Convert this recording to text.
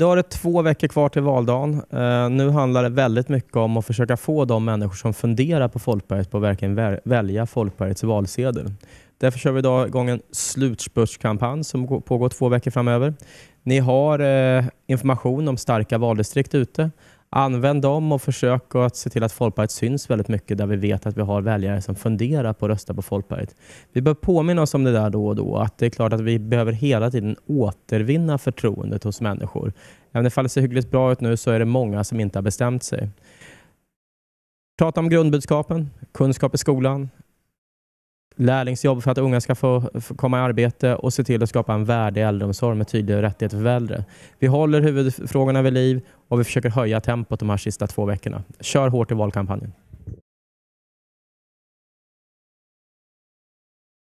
Nu har det två veckor kvar till valdagen. Eh, nu handlar det väldigt mycket om att försöka få de människor som funderar på Folkpartiet på att verkligen välja Folkpartiets valsedel. Därför kör vi idag igång en slutspurtskampanj som pågår två veckor framöver. Ni har eh, information om starka valdistrikt ute använd dem och försök att se till att Folkpartiet syns väldigt mycket där vi vet att vi har väljare som funderar på att rösta på Folkpartiet. Vi bör påminna oss om det där då och då, att det är klart att vi behöver hela tiden återvinna förtroendet hos människor. Även om det ser hyggligt bra ut nu så är det många som inte har bestämt sig. Prata om grundbudskapen, kunskap i skolan, lärlingsjobb för att unga ska få, komma i arbete och se till att skapa en värdig äldreomsorg med tydliga rättigheter för äldre. Vi håller huvudfrågorna vid liv och vi försöker höja tempot de här sista två veckorna. Kör hårt i valkampanjen.